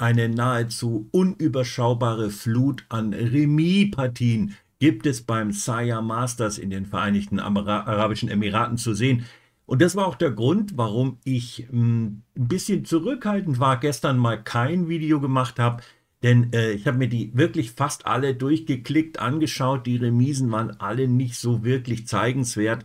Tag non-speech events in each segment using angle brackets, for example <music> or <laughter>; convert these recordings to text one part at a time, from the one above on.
Eine nahezu unüberschaubare Flut an Remis-Partien gibt es beim Saya Masters in den Vereinigten Arabischen Emiraten zu sehen. Und das war auch der Grund, warum ich hm, ein bisschen zurückhaltend war, gestern mal kein Video gemacht habe, denn äh, ich habe mir die wirklich fast alle durchgeklickt, angeschaut. Die Remisen waren alle nicht so wirklich zeigenswert.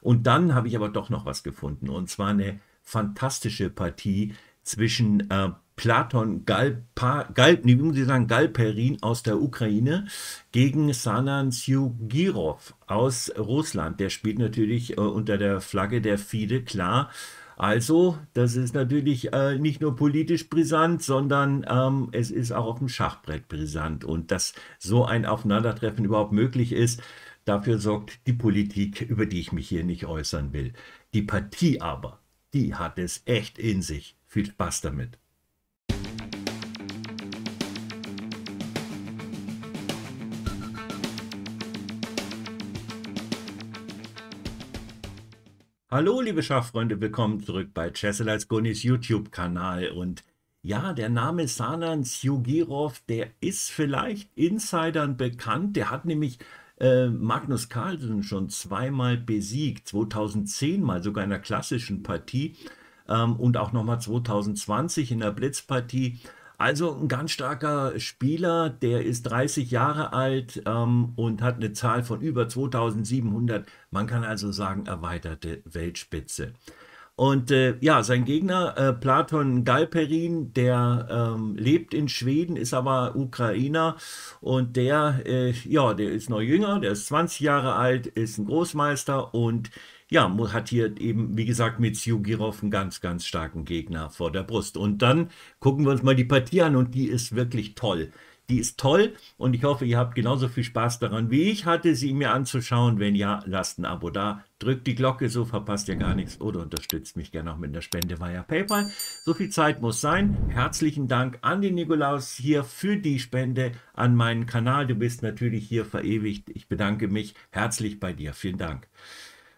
Und dann habe ich aber doch noch was gefunden. Und zwar eine fantastische Partie zwischen äh, Platon Galpa, Gal, wie muss ich sagen, Galperin aus der Ukraine gegen Sanan Sjugirov aus Russland. Der spielt natürlich äh, unter der Flagge der FIDE, klar. Also, das ist natürlich äh, nicht nur politisch brisant, sondern ähm, es ist auch auf dem Schachbrett brisant. Und dass so ein Aufeinandertreffen überhaupt möglich ist, dafür sorgt die Politik, über die ich mich hier nicht äußern will. Die Partie aber, die hat es echt in sich. Viel Spaß damit. Hallo, liebe Schachfreunde, willkommen zurück bei Chessel als Gunis YouTube-Kanal. Und ja, der Name Sanan Sjugirov, der ist vielleicht Insidern bekannt. Der hat nämlich äh, Magnus Carlsen schon zweimal besiegt, 2010 mal sogar in einer klassischen Partie ähm, und auch nochmal 2020 in der Blitzpartie. Also ein ganz starker Spieler, der ist 30 Jahre alt ähm, und hat eine Zahl von über 2700. Man kann also sagen, erweiterte Weltspitze. Und äh, ja, sein Gegner äh, Platon Galperin, der ähm, lebt in Schweden, ist aber Ukrainer und der, äh, ja, der ist noch jünger, der ist 20 Jahre alt, ist ein Großmeister und ja, hat hier eben, wie gesagt, mit Siugirov einen ganz, ganz starken Gegner vor der Brust. Und dann gucken wir uns mal die Partie an und die ist wirklich toll. Die ist toll und ich hoffe, ihr habt genauso viel Spaß daran, wie ich hatte, sie mir anzuschauen. Wenn ja, lasst ein Abo da, drückt die Glocke, so verpasst ihr gar nichts oder unterstützt mich gerne auch mit einer Spende via PayPal. So viel Zeit muss sein. Herzlichen Dank an den Nikolaus hier für die Spende an meinen Kanal. Du bist natürlich hier verewigt. Ich bedanke mich herzlich bei dir. Vielen Dank.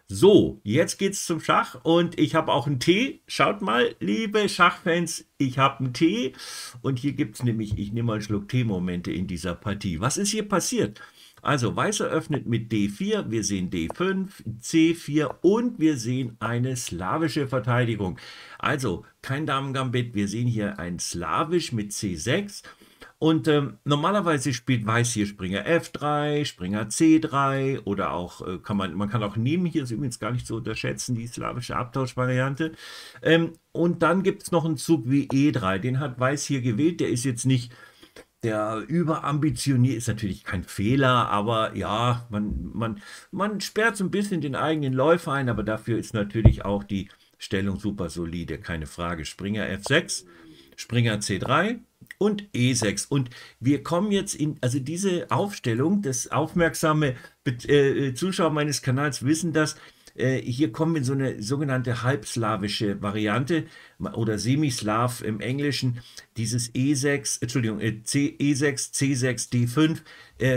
So, jetzt geht's zum Schach und ich habe auch einen Tee. Schaut mal, liebe Schachfans, ich habe einen Tee und hier gibt es nämlich, ich nehme mal einen Schluck Tee-Momente in dieser Partie. Was ist hier passiert? Also Weiß eröffnet mit D4, wir sehen D5, C4 und wir sehen eine slawische Verteidigung. Also kein Damengambit, wir sehen hier ein Slawisch mit C6 und ähm, normalerweise spielt Weiß hier Springer F3, Springer C3 oder auch äh, kann man, man kann auch nehmen, hier ist übrigens gar nicht zu unterschätzen, die slawische Abtauschvariante. Ähm, und dann gibt es noch einen Zug wie E3, den hat Weiß hier gewählt, der ist jetzt nicht der überambitioniert ist natürlich kein Fehler, aber ja, man, man, man sperrt so ein bisschen den eigenen Läufer ein, aber dafür ist natürlich auch die Stellung super solide, keine Frage. Springer F6, Springer C3, und E6. Und wir kommen jetzt in, also diese Aufstellung, das aufmerksame äh, äh, Zuschauer meines Kanals wissen das, äh, hier kommen wir in so eine sogenannte halbslawische Variante oder Semislav im Englischen, dieses E6, Entschuldigung, äh, C, E6, C6, D5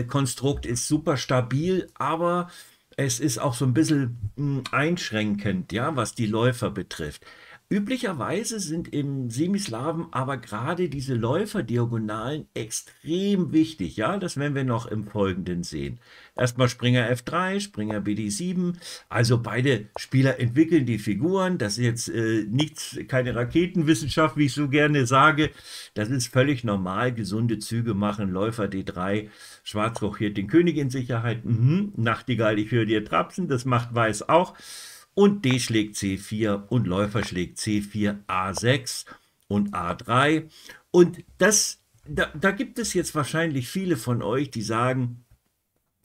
Konstrukt ist super stabil, aber es ist auch so ein bisschen hm, einschränkend, ja, was die Läufer betrifft. Üblicherweise sind im Semislaven aber gerade diese Läuferdiagonalen extrem wichtig. Ja, das werden wir noch im Folgenden sehen. Erstmal Springer F3, Springer BD7. Also beide Spieler entwickeln die Figuren. Das ist jetzt äh, nichts, keine Raketenwissenschaft, wie ich so gerne sage. Das ist völlig normal. Gesunde Züge machen. Läufer D3. Schwarz rochiert den König in Sicherheit. Mhm. Nachtigall, ich höre dir trapsen. Das macht Weiß auch und D schlägt C4 und Läufer schlägt C4, A6 und A3. Und das, da, da gibt es jetzt wahrscheinlich viele von euch, die sagen,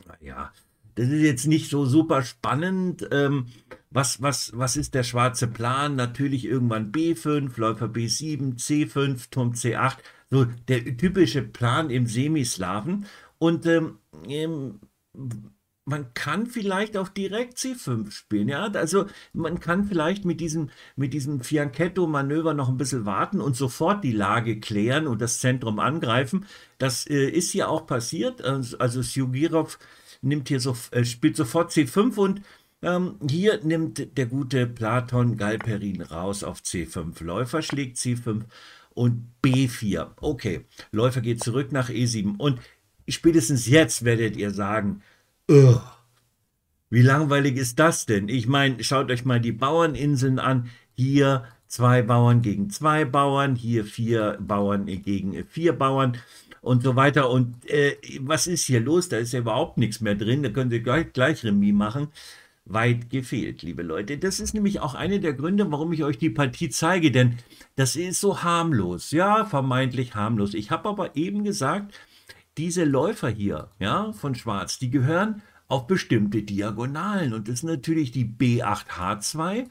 naja, das ist jetzt nicht so super spannend. Ähm, was, was, was ist der schwarze Plan? Natürlich irgendwann B5, Läufer B7, C5, Turm C8. So der typische Plan im Semislaven. Und ähm, ähm man kann vielleicht auch direkt C5 spielen, ja. Also man kann vielleicht mit diesem, mit diesem Fianchetto-Manöver noch ein bisschen warten und sofort die Lage klären und das Zentrum angreifen. Das äh, ist hier auch passiert. Also Sjugirov nimmt hier so, äh, spielt sofort C5 und ähm, hier nimmt der gute Platon Galperin raus auf C5. Läufer schlägt C5 und B4. Okay, Läufer geht zurück nach E7. Und spätestens jetzt werdet ihr sagen, Ugh. Wie langweilig ist das denn? Ich meine, schaut euch mal die Bauerninseln an. Hier zwei Bauern gegen zwei Bauern, hier vier Bauern gegen vier Bauern und so weiter. Und äh, was ist hier los? Da ist ja überhaupt nichts mehr drin. Da können Sie gleich, gleich Remis machen. Weit gefehlt, liebe Leute. Das ist nämlich auch einer der Gründe, warum ich euch die Partie zeige, denn das ist so harmlos. Ja, vermeintlich harmlos. Ich habe aber eben gesagt, diese Läufer hier, ja, von Schwarz, die gehören auf bestimmte Diagonalen. Und das sind natürlich die B8H2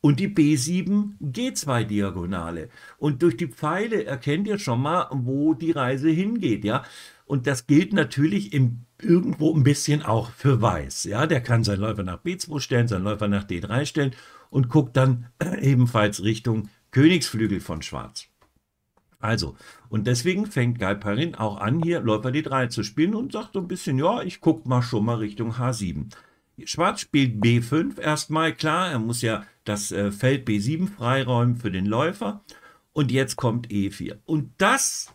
und die B7G2-Diagonale. Und durch die Pfeile erkennt ihr schon mal, wo die Reise hingeht, ja. Und das gilt natürlich im, irgendwo ein bisschen auch für Weiß, ja. Der kann seinen Läufer nach B2 stellen, seinen Läufer nach D3 stellen und guckt dann <clears throat> ebenfalls Richtung Königsflügel von Schwarz. Also, und deswegen fängt Guy Galperin auch an, hier Läufer D3 zu spielen und sagt so ein bisschen, ja, ich guck mal schon mal Richtung H7. Schwarz spielt B5 erstmal, klar, er muss ja das äh, Feld B7 freiräumen für den Läufer. Und jetzt kommt E4. Und das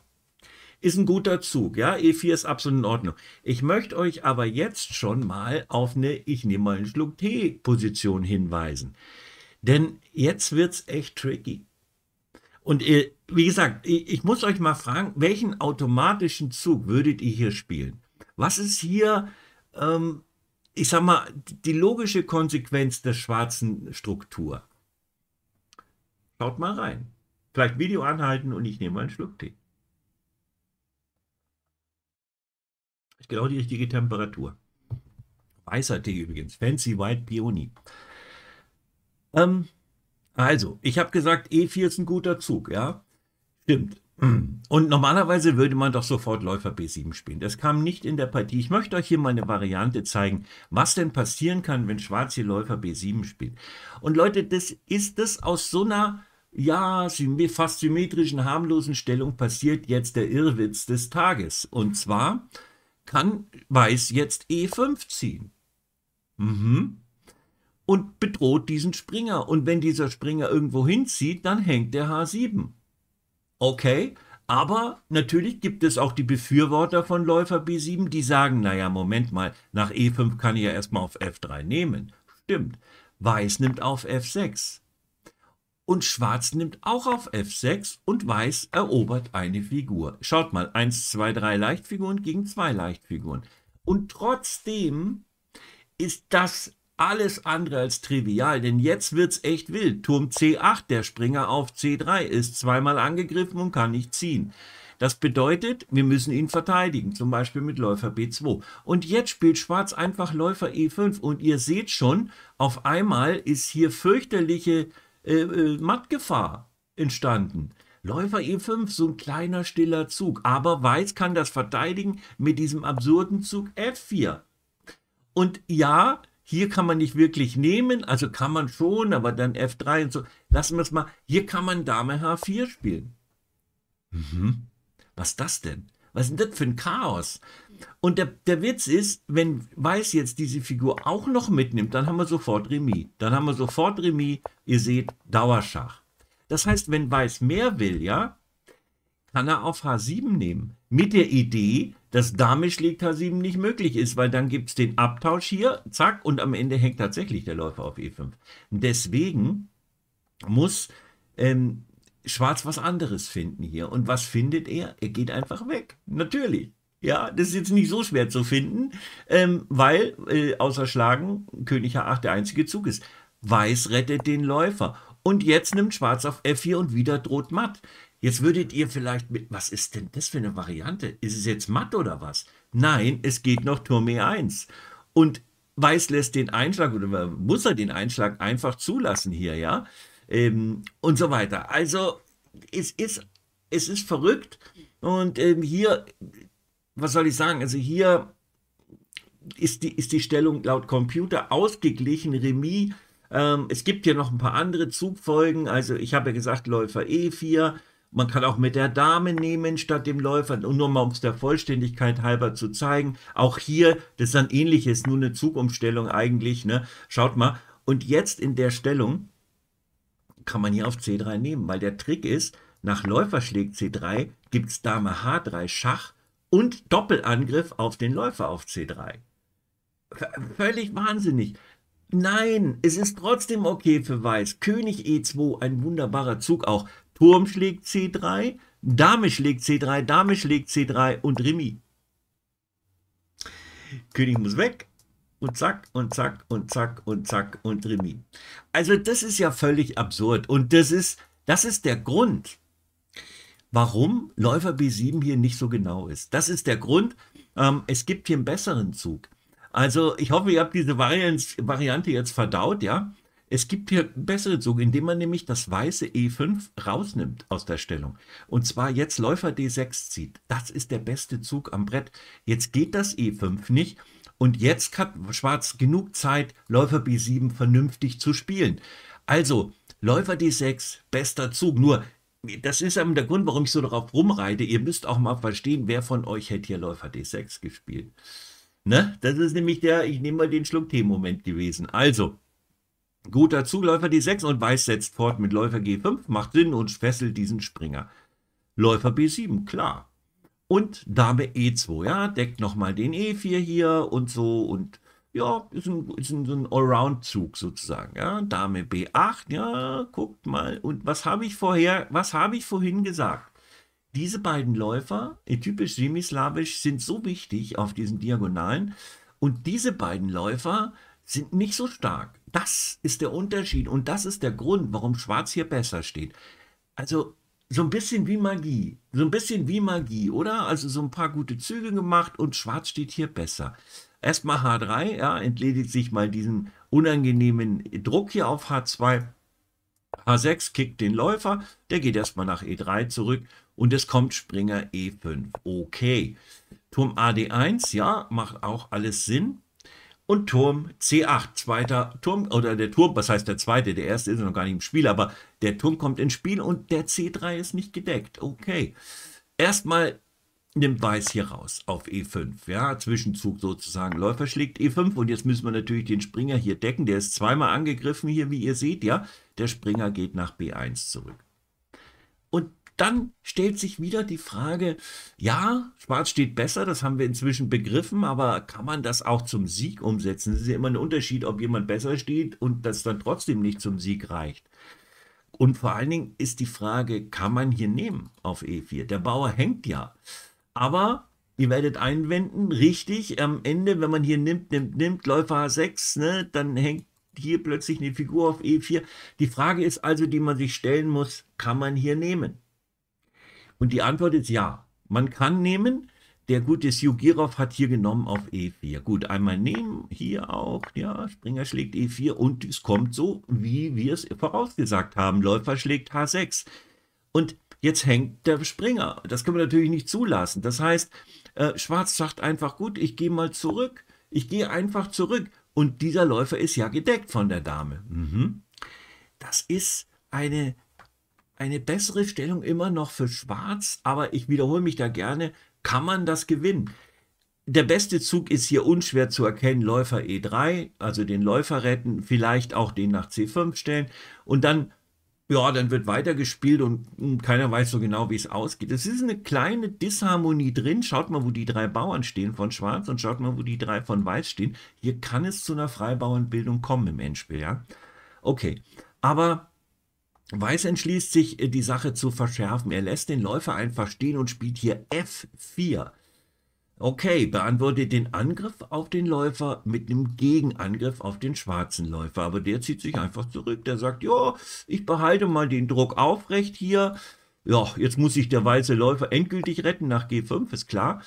ist ein guter Zug, ja, E4 ist absolut in Ordnung. Ich möchte euch aber jetzt schon mal auf eine, ich nehme mal einen Schluck Tee-Position hinweisen. Denn jetzt wird es echt tricky. Und äh, wie gesagt, ich, ich muss euch mal fragen, welchen automatischen Zug würdet ihr hier spielen? Was ist hier, ähm, ich sag mal, die logische Konsequenz der schwarzen Struktur? Schaut mal rein. Vielleicht Video anhalten und ich nehme mal einen Schluck Tee. Ist genau die richtige Temperatur. Weißer Tee übrigens. Fancy White Peony. Ähm, also, ich habe gesagt, E4 ist ein guter Zug, ja? Stimmt. Und normalerweise würde man doch sofort Läufer B7 spielen. Das kam nicht in der Partie. Ich möchte euch hier mal eine Variante zeigen, was denn passieren kann, wenn Schwarz hier Läufer B7 spielt. Und Leute, das ist das aus so einer, ja, fast symmetrischen, harmlosen Stellung passiert jetzt der Irrwitz des Tages. Und zwar kann Weiß jetzt E5 ziehen. Mhm und bedroht diesen Springer. Und wenn dieser Springer irgendwo hinzieht, dann hängt der H7. Okay, aber natürlich gibt es auch die Befürworter von Läufer B7, die sagen, naja, Moment mal, nach E5 kann ich ja erstmal auf F3 nehmen. Stimmt. Weiß nimmt auf F6. Und Schwarz nimmt auch auf F6 und Weiß erobert eine Figur. Schaut mal, 1, 2, 3 Leichtfiguren gegen 2 Leichtfiguren. Und trotzdem ist das alles andere als trivial, denn jetzt wird's echt wild. Turm C8, der Springer auf C3, ist zweimal angegriffen und kann nicht ziehen. Das bedeutet, wir müssen ihn verteidigen, zum Beispiel mit Läufer B2. Und jetzt spielt Schwarz einfach Läufer E5 und ihr seht schon, auf einmal ist hier fürchterliche äh, äh Mattgefahr entstanden. Läufer E5, so ein kleiner stiller Zug. Aber Weiß kann das verteidigen mit diesem absurden Zug F4. Und ja, hier kann man nicht wirklich nehmen, also kann man schon, aber dann F3 und so. Lassen wir es mal. Hier kann man Dame H4 spielen. Mhm. Was ist das denn? Was ist denn das für ein Chaos? Und der, der Witz ist, wenn Weiß jetzt diese Figur auch noch mitnimmt, dann haben wir sofort Remis. Dann haben wir sofort Remis. Ihr seht, Dauerschach. Das heißt, wenn Weiß mehr will, ja, kann er auf H7 nehmen. Mit der Idee, dass damit h 7 nicht möglich ist, weil dann gibt es den Abtausch hier, zack, und am Ende hängt tatsächlich der Läufer auf E5. Deswegen muss ähm, Schwarz was anderes finden hier. Und was findet er? Er geht einfach weg. Natürlich. Ja, das ist jetzt nicht so schwer zu finden, ähm, weil äh, außer Schlagen König H8 der einzige Zug ist. Weiß rettet den Läufer. Und jetzt nimmt Schwarz auf F4 und wieder droht Matt. Jetzt würdet ihr vielleicht mit, was ist denn das für eine Variante? Ist es jetzt matt oder was? Nein, es geht noch Turm E1. Und Weiß lässt den Einschlag oder muss er den Einschlag einfach zulassen hier, ja? Ähm, und so weiter. Also es ist, es ist verrückt. Und ähm, hier, was soll ich sagen? Also hier ist die, ist die Stellung laut Computer ausgeglichen, Remis. Ähm, es gibt hier noch ein paar andere Zugfolgen. Also ich habe ja gesagt, Läufer E4, man kann auch mit der Dame nehmen statt dem Läufer, und nur mal um es der Vollständigkeit halber zu zeigen. Auch hier, das ist dann ähnliches, nur eine Zugumstellung eigentlich. Ne? Schaut mal. Und jetzt in der Stellung kann man hier auf C3 nehmen, weil der Trick ist, nach Läufer schlägt C3 gibt es Dame H3 Schach und Doppelangriff auf den Läufer auf C3. V völlig wahnsinnig. Nein, es ist trotzdem okay für Weiß. König E2, ein wunderbarer Zug auch. Turm schlägt C3, Dame schlägt C3, Dame schlägt C3 und Remi. König muss weg und zack und zack und zack und zack und Remi. Also das ist ja völlig absurd und das ist, das ist der Grund, warum Läufer B7 hier nicht so genau ist. Das ist der Grund, ähm, es gibt hier einen besseren Zug. Also ich hoffe, ihr habt diese Variante jetzt verdaut, ja. Es gibt hier bessere Zug, indem man nämlich das weiße E5 rausnimmt aus der Stellung. Und zwar jetzt Läufer D6 zieht. Das ist der beste Zug am Brett. Jetzt geht das E5 nicht. Und jetzt hat Schwarz genug Zeit, Läufer B7 vernünftig zu spielen. Also, Läufer D6, bester Zug. Nur, das ist eben der Grund, warum ich so darauf rumreite. Ihr müsst auch mal verstehen, wer von euch hätte hier Läufer D6 gespielt. Ne? Das ist nämlich der, ich nehme mal den Schluck Tee-Moment gewesen. Also, Guter Zug, Läufer D6 und Weiß setzt fort mit Läufer G5, macht Sinn und fesselt diesen Springer. Läufer B7, klar. Und Dame E2, ja, deckt nochmal den E4 hier und so und ja, ist ein, ist ein, so ein Allround-Zug sozusagen, ja. Dame B8, ja, guckt mal. Und was habe ich vorher, was habe ich vorhin gesagt? Diese beiden Läufer, typisch semislawisch, sind so wichtig auf diesen Diagonalen. Und diese beiden Läufer sind nicht so stark. Das ist der Unterschied und das ist der Grund, warum Schwarz hier besser steht. Also so ein bisschen wie Magie, so ein bisschen wie Magie, oder? Also so ein paar gute Züge gemacht und Schwarz steht hier besser. Erstmal H3, ja, entledigt sich mal diesen unangenehmen Druck hier auf H2. H6 kickt den Läufer, der geht erstmal nach E3 zurück und es kommt Springer E5. Okay. Turm AD1, ja, macht auch alles Sinn und Turm C8. Zweiter Turm, oder der Turm, was heißt der zweite? Der erste ist noch gar nicht im Spiel, aber der Turm kommt ins Spiel und der C3 ist nicht gedeckt. Okay. Erstmal nimmt Weiß hier raus auf E5. Ja, Zwischenzug sozusagen. Läufer schlägt E5 und jetzt müssen wir natürlich den Springer hier decken. Der ist zweimal angegriffen hier, wie ihr seht. Ja, der Springer geht nach B1 zurück. Und dann stellt sich wieder die Frage, ja, Schwarz steht besser, das haben wir inzwischen begriffen, aber kann man das auch zum Sieg umsetzen? Es ist ja immer ein Unterschied, ob jemand besser steht und das dann trotzdem nicht zum Sieg reicht. Und vor allen Dingen ist die Frage, kann man hier nehmen auf E4? Der Bauer hängt ja. Aber ihr werdet einwenden, richtig, am Ende, wenn man hier nimmt, nimmt, nimmt, Läufer H6, ne, dann hängt hier plötzlich eine Figur auf E4. Die Frage ist also, die man sich stellen muss, kann man hier nehmen? Und die Antwort ist ja. Man kann nehmen, der gute Sjugirov hat hier genommen auf E4. Gut, einmal nehmen, hier auch, ja, Springer schlägt E4 und es kommt so, wie wir es vorausgesagt haben. Läufer schlägt H6. Und jetzt hängt der Springer. Das können wir natürlich nicht zulassen. Das heißt, äh, Schwarz sagt einfach, gut, ich gehe mal zurück. Ich gehe einfach zurück. Und dieser Läufer ist ja gedeckt von der Dame. Mhm. Das ist eine eine bessere Stellung immer noch für Schwarz, aber ich wiederhole mich da gerne, kann man das gewinnen. Der beste Zug ist hier unschwer zu erkennen, Läufer E3, also den Läufer retten, vielleicht auch den nach C5 stellen und dann, ja, dann wird weitergespielt und hm, keiner weiß so genau, wie es ausgeht. Es ist eine kleine Disharmonie drin. Schaut mal, wo die drei Bauern stehen von Schwarz und schaut mal, wo die drei von Weiß stehen. Hier kann es zu einer Freibauernbildung kommen im Endspiel, ja. Okay, aber Weiß entschließt sich, die Sache zu verschärfen. Er lässt den Läufer einfach stehen und spielt hier F4. Okay, beantwortet den Angriff auf den Läufer mit einem Gegenangriff auf den schwarzen Läufer. Aber der zieht sich einfach zurück. Der sagt, ja, ich behalte mal den Druck aufrecht hier. Ja, jetzt muss sich der weiße Läufer endgültig retten nach G5, ist klar.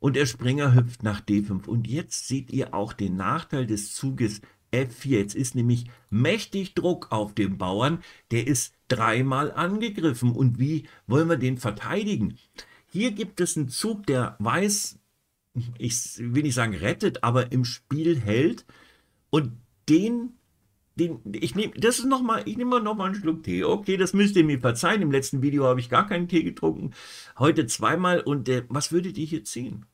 Und der Springer hüpft nach D5. Und jetzt seht ihr auch den Nachteil des Zuges F4. Jetzt ist nämlich mächtig Druck auf den Bauern. Der ist dreimal angegriffen. Und wie wollen wir den verteidigen? Hier gibt es einen Zug, der weiß, ich will nicht sagen rettet, aber im Spiel hält. Und den den, ich nehme, das ist noch mal, ich nehme noch einen Schluck Tee. Okay, das müsst ihr mir verzeihen. Im letzten Video habe ich gar keinen Tee getrunken. Heute zweimal und äh, was würdet ihr hier ziehen?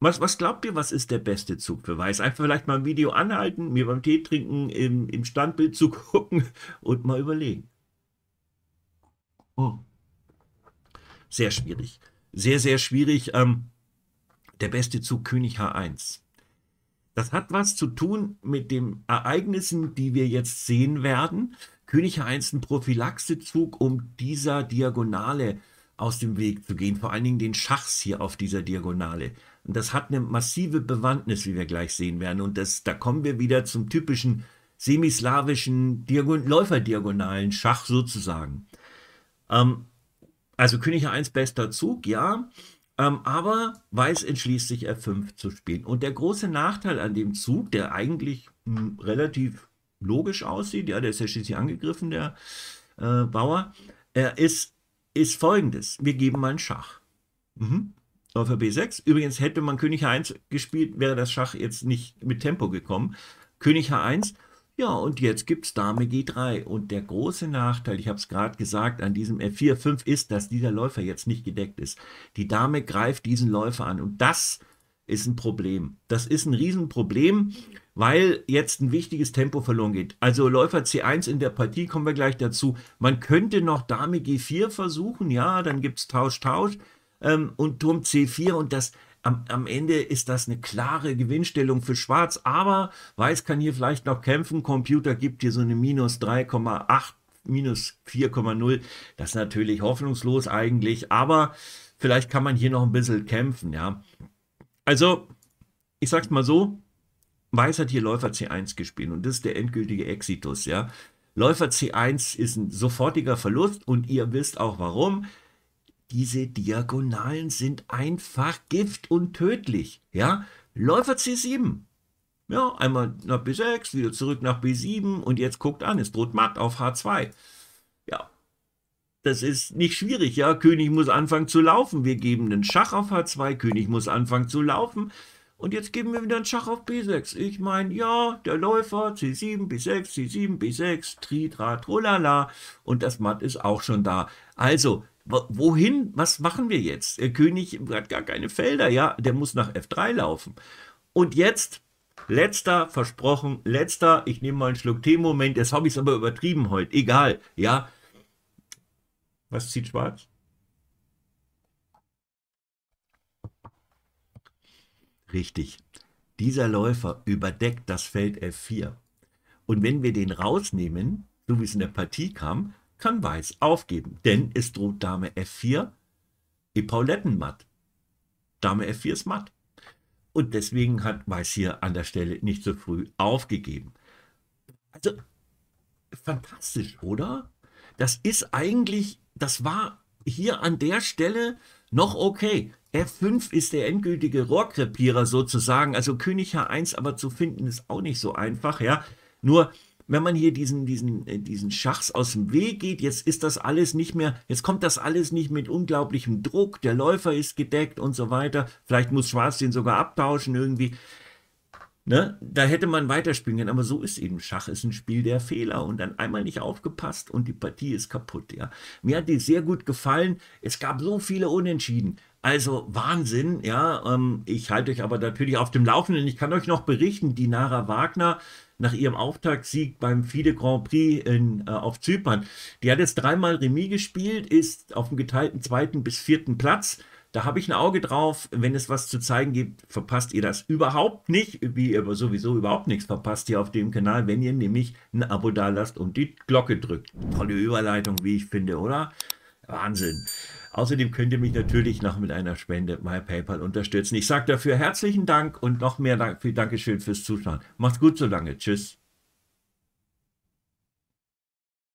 Was, was glaubt ihr, was ist der beste Zug für Weiß? Einfach vielleicht mal ein Video anhalten, mir beim Tee trinken, im, im Standbild <laughs> zu gucken und mal überlegen. Oh. Sehr schwierig. Sehr, sehr schwierig. Ähm, der beste Zug König H1. Das hat was zu tun mit den Ereignissen, die wir jetzt sehen werden. König H1 ein Prophylaxezug, um dieser Diagonale aus dem Weg zu gehen, vor allen Dingen den Schachs hier auf dieser Diagonale. Und das hat eine massive Bewandtnis, wie wir gleich sehen werden. Und das, da kommen wir wieder zum typischen semislawischen Diagon Läuferdiagonalen Schach sozusagen. Ähm, also König A1 bester Zug, ja. Ähm, aber Weiß entschließt sich F5 zu spielen. Und der große Nachteil an dem Zug, der eigentlich mh, hm, relativ logisch aussieht, ja, der ist ja schließlich angegriffen, der äh, Bauer, äh, ist, ist folgendes. Wir geben mal einen Schach. Mhm. Läufer B6. Übrigens hätte man König H1 gespielt, wäre das Schach jetzt nicht mit Tempo gekommen. König H1, ja, und jetzt gibt es Dame G3. Und der große Nachteil, ich habe es gerade gesagt, an diesem F4, 5 ist, dass dieser Läufer jetzt nicht gedeckt ist. Die Dame greift diesen Läufer an und das ist ein Problem. Das ist ein Riesenproblem, weil jetzt ein wichtiges Tempo verloren geht. Also Läufer C1 in der Partie, kommen wir gleich dazu. Man könnte noch Dame G4 versuchen, ja, dann gibt es Tausch, Tausch ähm, und Turm C4 und das am, am, Ende ist das eine klare Gewinnstellung für Schwarz, aber Weiß kann hier vielleicht noch kämpfen. Computer gibt hier so eine minus 3,8, minus 4,0. Das ist natürlich hoffnungslos eigentlich, aber vielleicht kann man hier noch ein bisschen kämpfen, ja. Also, ich sag's mal so, Weiß hat hier Läufer C1 gespielt und das ist der endgültige Exitus, ja. Läufer C1 ist ein sofortiger Verlust und ihr wisst auch warum. Diese Diagonalen sind einfach Gift und tödlich. Ja, Läufer C7. Ja, einmal nach B6, wieder zurück nach B7 und jetzt guckt an, es droht Matt auf H2. Ja, das ist nicht schwierig. Ja, König muss anfangen zu laufen. Wir geben den Schach auf H2, König muss anfangen zu laufen. Und jetzt geben wir wieder einen Schach auf B6. Ich meine, ja, der Läufer, C7, B6, C7, B6, Tri, Tra, Trolala. Und das Matt ist auch schon da. Also, wohin, was machen wir jetzt? Der König hat gar keine Felder, ja, der muss nach F3 laufen. Und jetzt, letzter, versprochen, letzter, ich nehme mal einen Schluck Tee-Moment, jetzt habe ich es aber übertrieben heute, egal, ja. Was zieht schwarz? Richtig. Dieser Läufer überdeckt das Feld F4. Und wenn wir den rausnehmen, so wie es in der Partie kam, dann weiß aufgeben, denn mhm. es droht Dame F4, die Pauletten matt. Dame F4 ist matt. Und deswegen hat Weiß hier an der Stelle nicht so früh aufgegeben. Also fantastisch, oder? Das ist eigentlich, das war hier an der Stelle noch okay. F5 ist der endgültige Rohrkrepierer sozusagen. Also König H1 aber zu finden ist auch nicht so einfach, ja. Nur wenn man hier diesen, diesen, äh, diesen Schachs aus dem Weg geht, jetzt ist das alles nicht mehr, jetzt kommt das alles nicht mit unglaublichem Druck, der Läufer ist gedeckt und so weiter, vielleicht muss Schwarz den sogar abtauschen irgendwie. Ne? Da hätte man weiterspielen können, aber so ist eben Schach, ist ein Spiel der Fehler und dann einmal nicht aufgepasst und die Partie ist kaputt. Ja. Mir hat die sehr gut gefallen, es gab so viele Unentschieden, also Wahnsinn, ja. Ähm, ich halte euch aber natürlich auf dem Laufenden. Ich kann euch noch berichten, die Nara Wagner nach ihrem Auftaktsieg beim FIDE Grand Prix in, äh, auf Zypern. Die hat jetzt dreimal Remis gespielt, ist auf dem geteilten zweiten bis vierten Platz. Da habe ich ein Auge drauf. Wenn es was zu zeigen gibt, verpasst ihr das überhaupt nicht, wie ihr aber sowieso überhaupt nichts verpasst hier auf dem Kanal, wenn ihr nämlich ein Abo da lasst und die Glocke drückt. Tolle Überleitung, wie ich finde, oder? Wahnsinn. Außerdem könnt ihr mich natürlich noch mit einer Spende bei PayPal unterstützen. Ich sage dafür herzlichen Dank und noch mehr Dank, Dankeschön fürs Zuschauen. Macht's gut so lange. Tschüss.